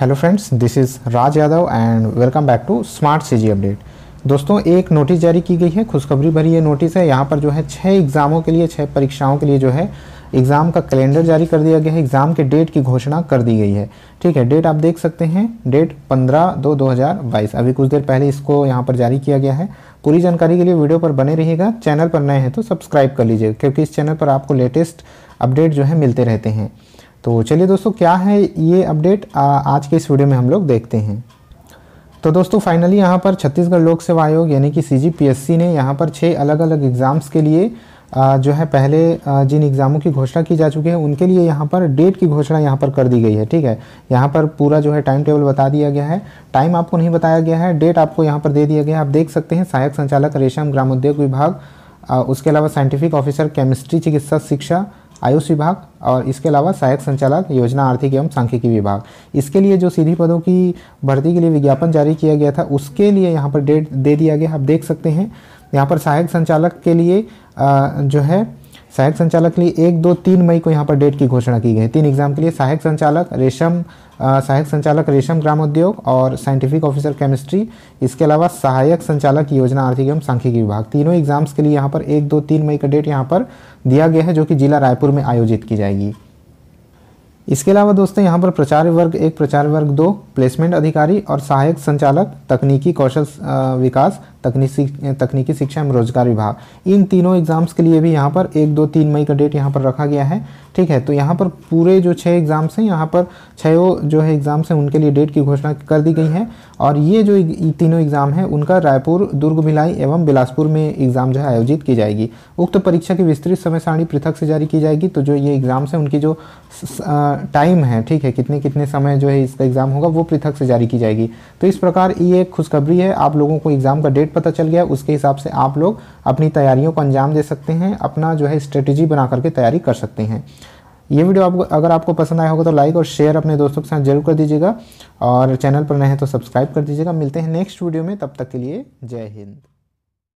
hello friends this is Raj Yadav and welcome back to smart CG update दोस्तों एक notice जारी की गई है खुशखबरी भरी ये नोटिस है यहाँ पर जो है छः एग्ज़ामों के लिए छः परीक्षाओं के लिए जो है एग्ज़ाम का कैलेंडर जारी कर दिया गया है एग्ज़ाम के डेट की घोषणा कर दी गई है ठीक है डेट आप देख सकते हैं डेट पंद्रह दो बाईस अभी कुछ देर पहले इसको यहाँ पर जारी किया गया है पूरी जानकारी के लिए वीडियो पर बने रहिएगा चैनल पर नए हैं तो सब्सक्राइब कर लीजिए क्योंकि इस चैनल पर आपको लेटेस्ट अपडेट जो है मिलते रहते हैं तो चलिए दोस्तों क्या है ये अपडेट आज के इस वीडियो में हम लोग देखते हैं तो दोस्तों फाइनली यहाँ पर छत्तीसगढ़ लोक सेवा आयोग यानी कि सी ने यहाँ पर छः अलग अलग एग्ज़ाम्स के लिए जो है पहले जिन एग्ज़ामों की घोषणा की जा चुकी है उनके लिए यहाँ पर डेट की घोषणा यहाँ पर कर दी गई है ठीक है यहाँ पर पूरा जो है टाइम टेबल बता दिया गया है टाइम आपको नहीं बताया गया है डेट आपको यहाँ पर दे दिया गया है आप देख सकते हैं सहायक संचालक रेशम ग्रामोद्योग विभाग उसके अलावा साइंटिफिक ऑफिसर केमिस्ट्री चिकित्सा शिक्षा आयुष विभाग और इसके अलावा सहायक संचालक योजना आर्थिक एवं सांख्यिकी विभाग इसके लिए जो सीधी पदों की भर्ती के लिए विज्ञापन जारी किया गया था उसके लिए यहाँ पर डेट दे दिया गया आप देख सकते हैं यहाँ पर सहायक संचालक के लिए जो है सहायक संचालक के लिए एक दो तीन मई को यहाँ पर डेट की घोषणा की गई तीन एग्जाम के लिए सहायक संचालक रेशम सहायक संचालक रेशम ग्राम उद्योग और साइंटिफिक ऑफिसर केमिस्ट्री इसके अलावा सहायक संचालक योजना आर्थिक एवं सांख्यिकी विभाग तीनों एग्जाम्स के लिए यहाँ पर एक दो तीन मई का डेट यहाँ पर दिया गया है जो कि जिला रायपुर में आयोजित की जाएगी इसके अलावा दोस्तों यहाँ पर प्रचार वर्ग एक प्रचार वर्ग दो प्लेसमेंट अधिकारी और सहायक संचालक तकनीकी कौशल विकास तकनीकी तकनीकी शिक्षा एवं रोजगार विभाग इन तीनों एग्जाम्स के लिए भी यहाँ पर एक दो तीन मई का डेट यहाँ पर रखा गया है ठीक है तो यहाँ पर पूरे जो छः एग्ज़ाम्स हैं यहाँ पर छो जो है एग्ज़ाम्स हैं उनके लिए डेट की घोषणा कर दी गई है और ये जो तीनों एग्ज़ाम हैं उनका रायपुर दुर्ग भिलाई एवं बिलासपुर में एग्ज़ाम जो है आयोजित की जाएगी उक्त परीक्षा की विस्तृत समय सारणी पृथक से जारी की जाएगी तो जो ये एग्ज़ाम्स हैं उनकी जो टाइम है ठीक है कितने कितने समय जो है इसका एग्ज़ाम होगा वो पृथक से जारी की जाएगी तो इस प्रकार ये एक खुशखबरी है आप लोगों को एग्ज़ाम का डेट डेट पता चल गया उसके हिसाब से आप लोग अपनी तैयारियों को अंजाम दे सकते हैं अपना जो है स्ट्रेटजी बना करके तैयारी कर सकते हैं ये वीडियो आपको अगर आपको पसंद आया होगा तो लाइक और शेयर अपने दोस्तों के साथ जरूर कर दीजिएगा और चैनल पर नए हैं तो सब्सक्राइब कर दीजिएगा मिलते हैं नेक्स्ट वीडियो में तब तक के लिए जय हिंद